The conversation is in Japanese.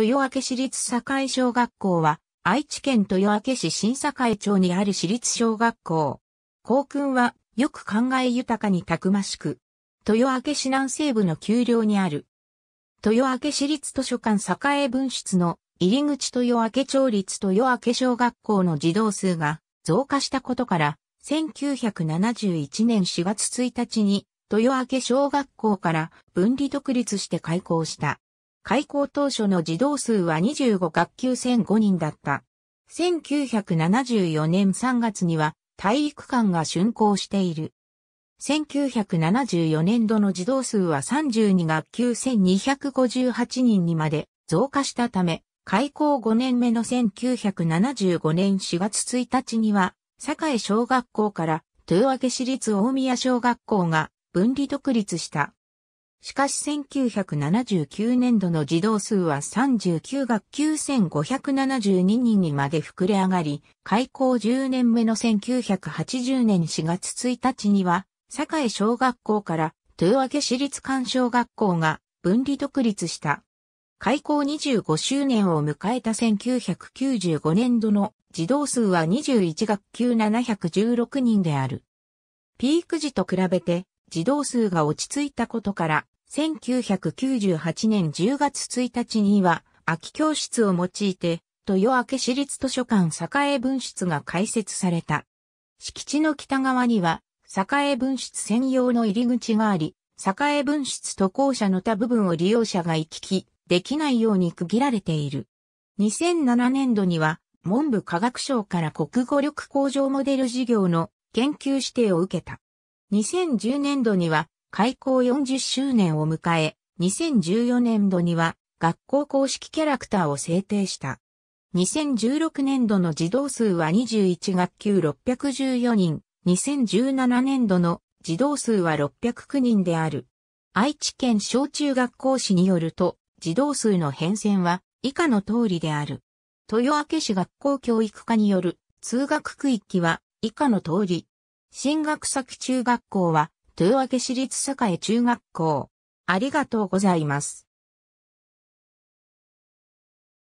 豊明市立栄小学校は、愛知県豊明市新栄町にある市立小学校。校訓は、よく考え豊かにたくましく。豊明市南西部の丘陵にある。豊明市立図書館栄分室の入り口豊明町立豊明小学校の児童数が増加したことから、1971年4月1日に豊明小学校から分離独立して開校した。開校当初の児童数は25学級1005人だった。1974年3月には体育館が竣工している。1974年度の児童数は32学級1258人にまで増加したため、開校5年目の1975年4月1日には、堺小学校から豊明市立大宮小学校が分離独立した。しかし1979年度の児童数は39学9 5 7 2人にまで膨れ上がり、開校10年目の1980年4月1日には、堺小学校から豊明市立館小学校が分離独立した。開校25周年を迎えた1995年度の児童数は21学9 716人である。ピーク時と比べて児童数が落ち着いたことから1998年10月1日には、空き教室を用いて、豊明市立図書館栄分室が開設された。敷地の北側には、栄分室専用の入り口があり、栄分室と校舎の他部分を利用者が行き来、できないように区切られている。2007年度には、文部科学省から国語力向上モデル事業の研究指定を受けた。2010年度には、開校40周年を迎え、2014年度には学校公式キャラクターを制定した。2016年度の児童数は21学級614人、2017年度の児童数は609人である。愛知県小中学校市によると、児童数の変遷は以下の通りである。豊明市学校教育課による通学区域は以下の通り。進学先中学校は豊明市立栄中学校。ありがとうございます。